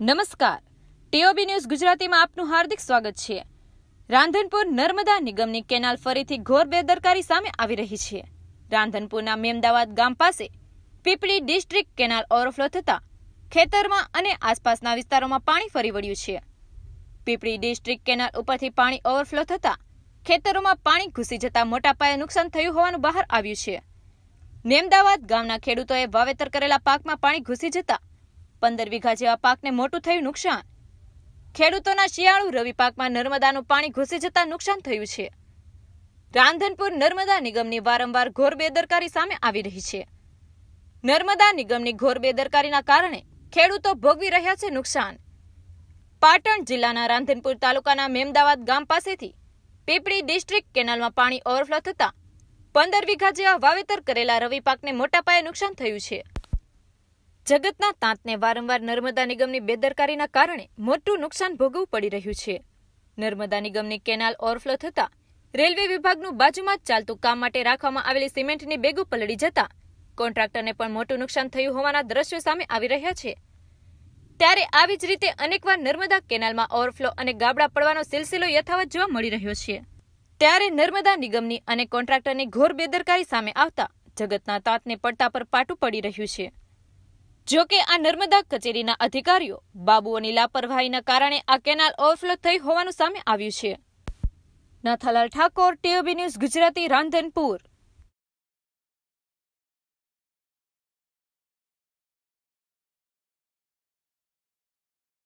નમસ્કાર ટીઓબી ન્યૂઝ ગુજરાતીમાં આપનું હાર્દિક સ્વાગત છે રાંધનપુર નર્મદા નિગમની કેનાલ ફરીથી ઘોર બેદરકારી સામે આવી રહી છે રાંધનપુરના મેમદાવાદ ગામ પાસે પીપળી ડિસ્ટ્રિક્ટ કેનાલ ઓવરફ્લો થતાં ખેતરમાં અને આસપાસના વિસ્તારોમાં પાણી ફરી વળ્યું છે પીપળી ડિસ્ટ્રિક્ટ કેનાલ ઉપરથી પાણી ઓવરફ્લો થતાં ખેતરોમાં પાણી ઘૂસી જતાં મોટા પાયે નુકસાન થયું હોવાનું બહાર આવ્યું છે મેમદાવાદ ગામના ખેડૂતોએ વાવેતર કરેલા પાકમાં પાણી ઘૂસી જતા પંદર વીઘા જેવા પાકને મોટું થયું નુકસાન ખેડૂતોના શિયાળુ રવિ પાકમાં નર્મદાનું પાણી ઘૂસી જતા નુકસાન થયું છે રાંધનપુર નર્મદા નિગમની વારંવાર ઘોર બેદરકારી સામે આવી રહી છે નર્મદા નિગમની ઘોર બેદરકારીના કારણે ખેડૂતો ભોગવી રહ્યા છે નુકસાન પાટણ જિલ્લાના રાંધનપુર તાલુકાના મેમદાવાદ ગામ પાસેથી પીપળી ડિસ્ટ્રિક્ટ કેનાલમાં પાણી ઓવરફ્લો થતાં પંદર વીઘા જેવા વાવેતર કરેલા રવિ પાકને મોટા પાયે નુકસાન થયું છે જગતના તાંતને વારંવાર નર્મદા નિગમની બેદરકારીના કારણે મોટું નુકસાન ભોગવવું પડી રહ્યું છે નર્મદા નિગમની કેનાલ ઓવરફ્લો થતાં રેલવે વિભાગનું બાજુમાં જ ચાલતું કામ માટે રાખવામાં આવેલી સિમેન્ટની બેગો પલળી જતા કોન્ટ્રાક્ટરને પણ મોટું નુકસાન થયું હોવાના દ્રશ્યો સામે આવી રહ્યા છે ત્યારે આવી જ રીતે અનેકવાર નર્મદા કેનાલમાં ઓવરફ્લો અને ગાબડા પડવાનો સિલસિલો યથાવત જોવા મળી રહ્યો છે ત્યારે નર્મદા નિગમની અને કોન્ટ્રાક્ટરની ઘોર બેદરકારી સામે આવતા જગતના તાંતને પડતા પર પાટું પડી રહ્યું છે જોકે આ નર્મદા કચેરીના અધિકારીઓ બાબુઓની લાપરવાહીના કારણે આ કેનાલ ઓવરફ્લો થઈ હોવાનું સામે આવ્યું છે નાથાલાલ ઠાકોર ટીઓબી ન્યૂઝ ગુજરાતી રાંધનપુર